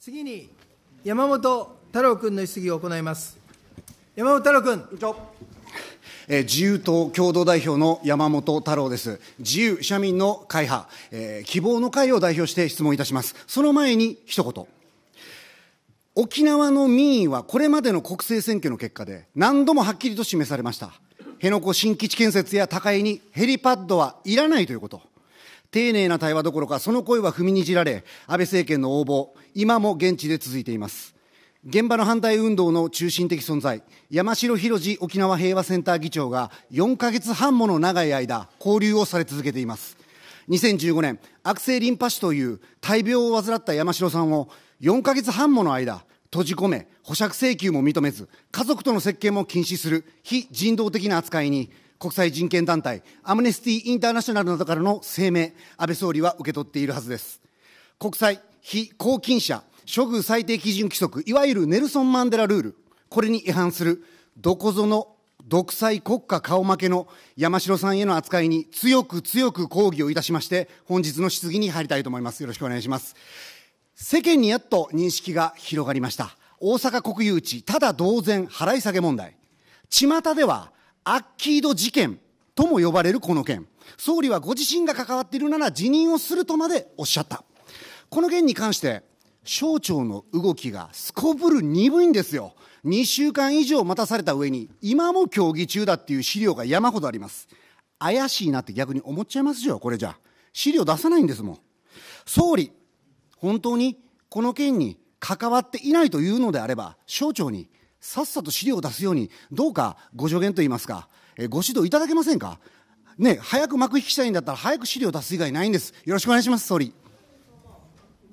次に山本太郎君の質疑を行います。山本太郎君。えー、自由党共同代表の山本太郎です。自由社民の会派、えー、希望の会を代表して質問いたします。その前に一言。沖縄の民意はこれまでの国政選挙の結果で何度もはっきりと示されました。辺野古新基地建設や高井にヘリパッドはいらないということ。丁寧な対話どころか、その声は踏みにじられ、安倍政権の応募、今も現地で続いています。現場の反対運動の中心的存在、山城博司沖縄平和センター議長が4ヶ月半もの長い間、交流をされ続けています。2015年、悪性リンパ腫という大病を患った山城さんを4ヶ月半もの間、閉じ込め、保釈請求も認めず、家族との接見も禁止する非人道的な扱いに、国際人権団体、アムネスティ・インターナショナルなどからの声明、安倍総理は受け取っているはずです。国際非公金者処遇最低基準規則、いわゆるネルソン・マンデラルール、これに違反する、どこぞの独裁国家顔負けの山城さんへの扱いに強く強く抗議をいたしまして、本日の質疑に入りたいと思います。よろしくお願いします。世間にやっと認識が広がりました。大阪国有地、ただ同然払い下げ問題。巷ではアッキード事件とも呼ばれるこの件。総理はご自身が関わっているなら辞任をするとまでおっしゃった。この件に関して、省庁の動きがすこぶる鈍いんですよ。2週間以上待たされた上に、今も協議中だっていう資料が山ほどあります。怪しいなって逆に思っちゃいますよ、これじゃ。資料出さないんですもん。総理、本当にこの件に関わっていないというのであれば、省庁にさっさと資料を出すように、どうかご助言といいますか、えー、ご指導いただけませんか。ね、早く幕引きしたいんだったら、早く資料を出す以外ないんです。よろしくお願いします、総理。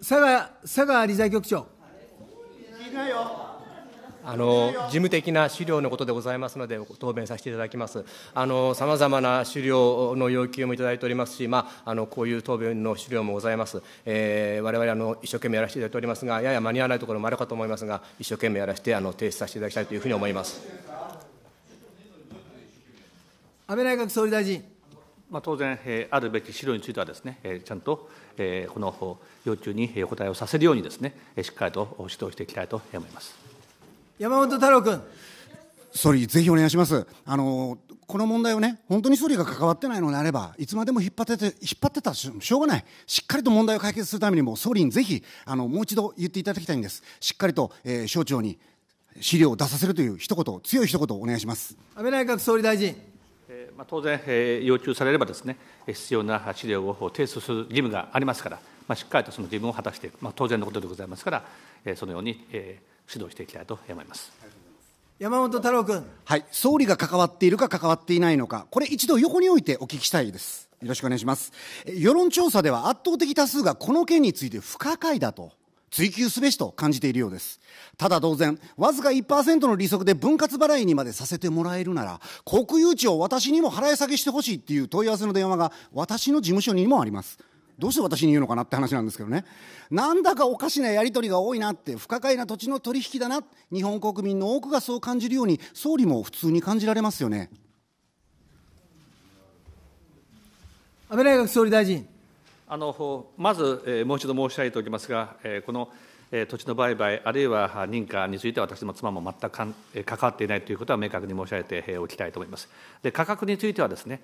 佐賀、佐賀理財局長。聞いてないよ。あの事務的な資料のことでございますので、答弁させていただきます。さまざまな資料の要求もいただいておりますし、まあ、あのこういう答弁の資料もございます。えー、我々あの一生懸命やらせていただいておりますが、やや間に合わないところもあるかと思いますが、一生懸命やらせてあの提出させていただきたいというふうに思います。安倍内閣総理大臣。まあ、当然、えあるべき資料についてはですね、えちゃんと、えこの要求にお答えをさせるようにです、ね、しっかりと指導していきたいと思います。山本太郎君総理、ぜひお願いします。あのこの問題をね、本当に総理が関わってないのであれば、いつまでも引っ張ってて、引っ張ってたらしょうがない。しっかりと問題を解決するためにも、総理にぜひ、あの、もう一度言っていただきたいんです。しっかりと、えー、省庁に資料を出させるという一言、強い一言をお願いします。安倍内閣総理大臣。えまあ、当然、えー、要求されればですね、必要な資料を提出する義務がありますから、まあ、しっかりとその義務を果たしていく、まあ、当然のことでございますから、えー、そのように、えー指導していきたいと思います。山本太郎君、はい、総理が関わっているか関わっていないのか、これ一度横に置いてお聞きしたいです。よろしくお願いします。世論調査では圧倒的多数がこの件について不可解だと。追求すべしと感じているようです。ただ当然、わずか1%の利息で分割払いにまでさせてもらえるなら、国有地を私にも払い下げしてほしいっていう問い合わせの電話が私の事務所にもあります。どうして私に言うのかなって話なんですけどねなんだかおかしなやり取りが多いなって不可解な土地の取引だな日本国民の多くがそう感じるように総理も普通に感じられますよね安倍内閣総理大臣あのまず、えー、もう一度申し上げておきますが、えー、この「土地の売買、あるいは認可については、私も妻も全く関わっていないということは明確に申し上げておきたいと思います。で価格についてはですね、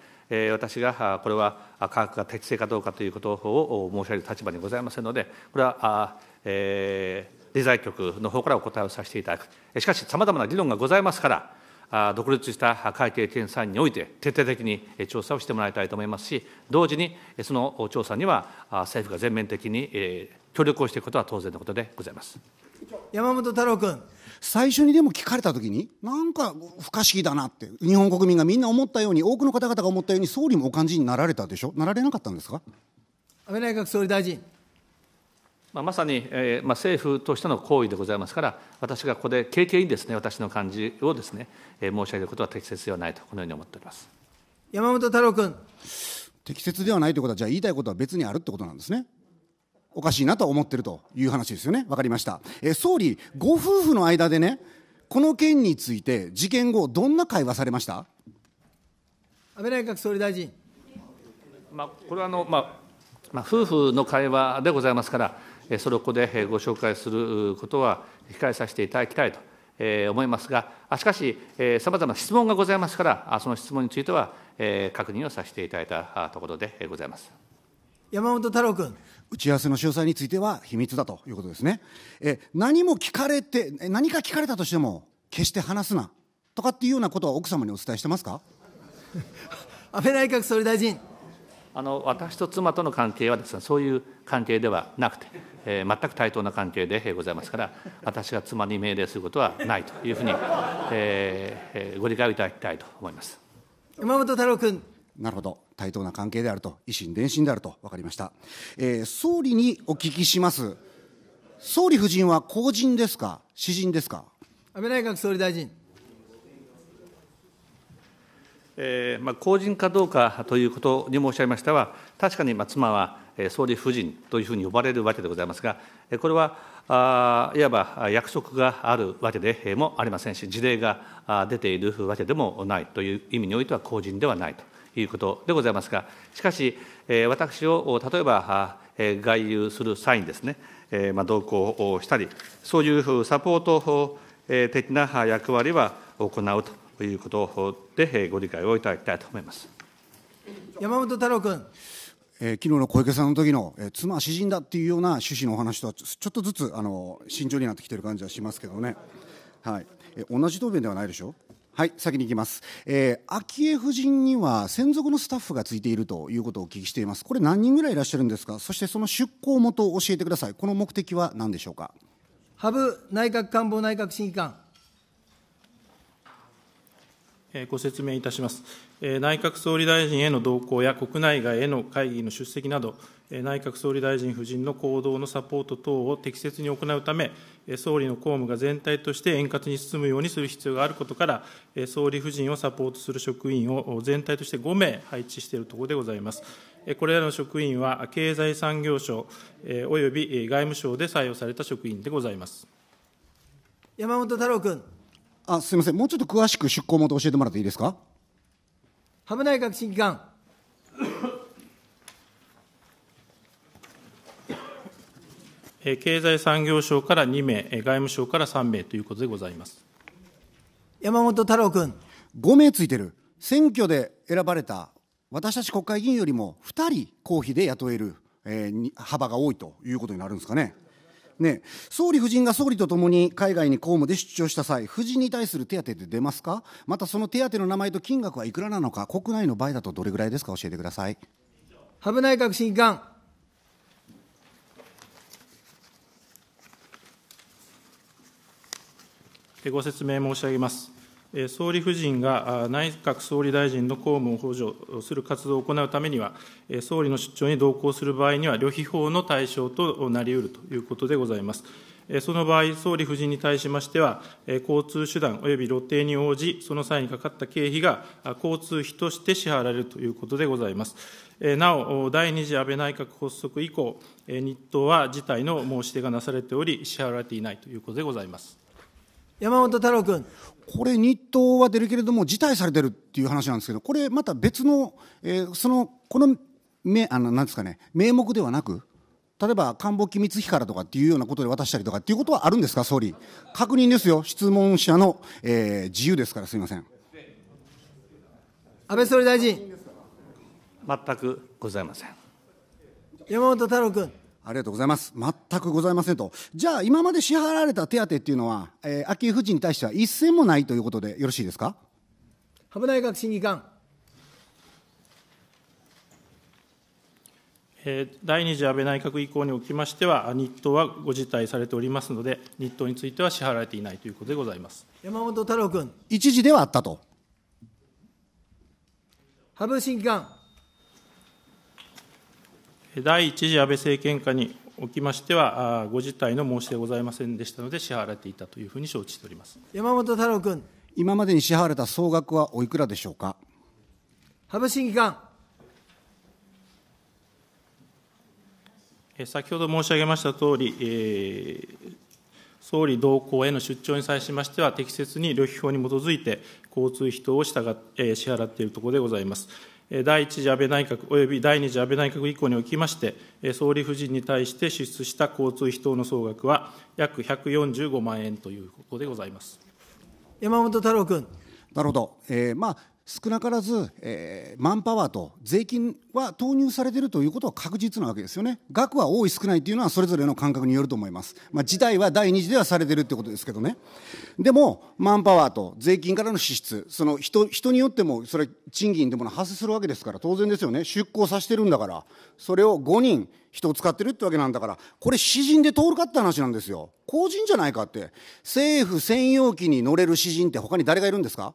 私がこれは価格が適正かどうかということを申し上げる立場にございませんので、これは、えー、理財局の方からお答えをさせていただく。しかし、さまざまな議論がございますから、独立した会計検査院において、徹底的に調査をしてもらいたいと思いますし、同時にその調査には政府が全面的に協力をしていくことは当然のことでございます山本太郎君。最初にでも聞かれたときに、なんか不可思議だなって、日本国民がみんな思ったように、多くの方々が思ったように、総理もお感じになられたでしょ、なられなかったんですか安倍内閣総理大臣。まさに、えーまあ、政府としての行為でございますから、私がここで軽々にです、ね、私の感じをですね、ねえー、申し上げることは適切ではないと、このように思っております山本太郎君。適切ではないということは、じゃあ、言いたいことは別にあるってことなんですね。おかしいなと思ってるという話ですよね、分かりました。えー、総理、ご夫婦の間でね、この件について、事件後、どんな会話されました安倍内閣総理大臣。まあ、これはあの、まあまあ、夫婦の会話でございますから、それをここでご紹介することは控えさせていただきたいと思いますが、しかし、さまざまな質問がございますから、その質問については確認をさせていただいたところでございます。山本太郎君打ち合わせの詳細については秘密だということですねえ何も聞かれて何か聞かれたとしても決して話すなとかっていうようなことは奥様にお伝えしてますか 安倍内閣総理大臣あの私と妻との関係はですねそういう関係ではなくてえー、全く対等な関係でございますから、私が妻に命令することはないというふうに、えー、ご理解をいただきたいと思います山本太郎君。なるほど、対等な関係であると、維新伝心であると分かりました、えー、総理にお聞きします、総理夫人は公人ですか、私人ですか。安倍内閣総理大臣まあ、公人かどうかということに申し上げましたは、確かに妻は総理夫人というふうに呼ばれるわけでございますが、これは、いわば約束があるわけでもありませんし、事例が出ているわけでもないという意味においては公人ではないということでございますが、しかし、私を例えば外遊する際にですね、まあ、同行をしたり、そういうサポート的な役割は行うと。ということでご理解をいただきたいと思います山本太郎君。えー、昨日の小池さんの時の、えー、妻は詩人だっていうような趣旨のお話とはちょっとずつあの慎重になってきてる感じはしますけどね、はいえー、同じ答弁ではないでしょはい、先に行きます。えー、昭恵夫人には専属のスタッフがついているということをお聞きしています。これ何人ぐらいいらっしゃるんですか。そしてその出向元を教えてください。この目的は何でしょうか。羽生内閣官房内閣審議官。ご説明いたします。内閣総理大臣への同行や国内外への会議の出席など、内閣総理大臣夫人の行動のサポート等を適切に行うため、総理の公務が全体として円滑に進むようにする必要があることから、総理夫人をサポートする職員を全体として5名配置しているところでございます。これらの職員は、経済産業省および外務省で採用された職員でございます。山本太郎君。あすみません、もうちょっと詳しく出向元教えてもらっていいですか。羽生内閣審議官経済産業省から2名、外務省から3名ということでございます山本太郎君。5名ついてる、選挙で選ばれた私たち国会議員よりも2人公費で雇える、えー、幅が多いということになるんですかね。ね、総理夫人が総理とともに海外に公務で出張した際、夫人に対する手当って出ますか、またその手当の名前と金額はいくらなのか、国内の場合だとどれぐらいですか、教えてください。羽生内閣審議官。ご説明申し上げます。総理夫人が内閣総理大臣の公務を補助する活動を行うためには、総理の出張に同行する場合には、旅費法の対象となりうるということでございます。その場合、総理夫人に対しましては、交通手段および露呈に応じ、その際にかかった経費が交通費として支払われるということでございます。なお、第2次安倍内閣発足以降、日当は事態の申し出がなされており、支払われていないということでございます。山本太郎君これ日当は出るけれども辞退されてるっていう話なんですけどこれまた別の、えー、そのこのめあのなんですかね名目ではなく例えば官房機密費からとかっていうようなことで渡したりとかっていうことはあるんですか総理確認ですよ質問者の、えー、自由ですからすみません安倍総理大臣全くございません山本太郎君ありがとうございます。全くございませんと。じゃあ、今まで支払われた手当っていうのは、えー、昭恵夫人に対しては一銭もないということでよろしいですか羽内閣審議官。え第2次安倍内閣以降におきましては、日当はご辞退されておりますので、日当については支払われていないということでございます山本太郎君。一時ではあったと。羽生審議官。第1次安倍政権下におきましては、ご辞退の申し出ございませんでしたので、支払われていたというふうに承知しております山本太郎君。今までに支払われた総額はおいくらでしょうか。羽生審議官。先ほど申し上げましたとおり、えー、総理同行への出張に際しましては、適切に旅費法に基づいて、交通費等を従っえー、支払っているところでございます。第1次安倍内閣および第2次安倍内閣以降におきまして、総理夫人に対して支出した交通費等の総額は、約145万円ということでございます。山本太郎君。なるほど、えーまあ少なからず、えー、マンパワーと税金は投入されているということは確実なわけですよね、額は多い、少ないというのはそれぞれの感覚によると思います、まあ、事態は第二次ではされているということですけどね、でも、マンパワーと税金からの支出、その人人によっても、それ、賃金でもの発生するわけですから、当然ですよね、出向させてるんだから、それを5人、人を使ってるってわけなんだから、これ、詩人で通るかって話なんですよ、公人じゃないかって、政府専用機に乗れる詩人って、他に誰がいるんですか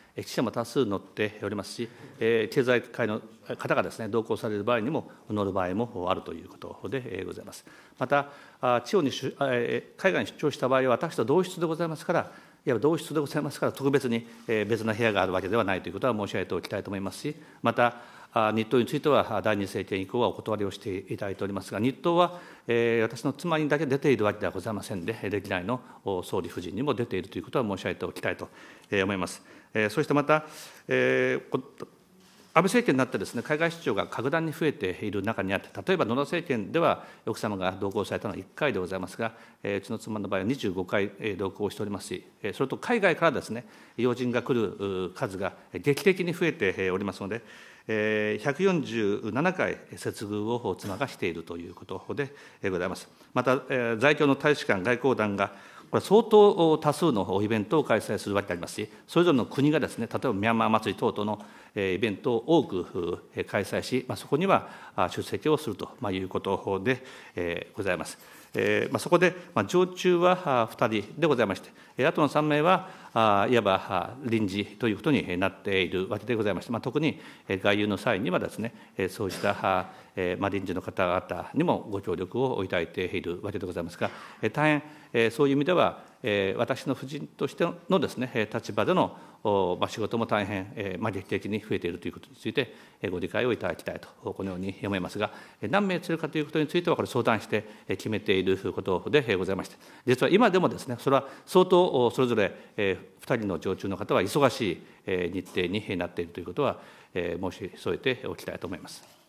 記者も多数乗っておりますし、経済界の方がですね、同行される場合にも乗る場合もあるということでございます。また、地方に、海外に出張した場合は、私と同室でございますから、いわば同室でございますから、特別に別の部屋があるわけではないということは申し上げておきたいと思いますし、また、日東については、第二政権以降はお断りをしていただいておりますが、日東は私の妻にだけ出ているわけではございませんで、歴代の総理夫人にも出ているということは申し上げておきたいと思います。えー、そしてまた、えー、安倍政権になってです、ね、海外出張が格段に増えている中にあって、例えば野田政権では、奥様が同行されたのは1回でございますが、えー、うちの妻の場合は25回、え同行しておりますし、えそれと海外からです、ね、要人が来る数が劇的に増えておりますので、え147回接遇を妻がしているということでございます。また、え在京の大使館、外交団がこれ相当多数のイベントを開催するわけでありますし、それぞれの国がですね、例えばミャンマー祭り等々のイベントを多く開催し、そこには出席をするということでございます。まあ、そこで、まあ、常駐は2人でございまして、あとの3名はいわば臨時ということになっているわけでございまして、まあ、特に外遊の際にはです、ね、そうしたまあ、臨時の方々にもご協力をいただいているわけでございますが、大変そういう意味では、私の夫人としてのですね立場での仕事も大変、劇的に増えているということについて、ご理解をいただきたいとこのように思いますが何名連れるかということについてはこれ相談して決めていることでございまして実は今でもですねそれは相当それぞれ、2人の常駐の方は忙しい日程になっているということは、申し添えておきたいと思います。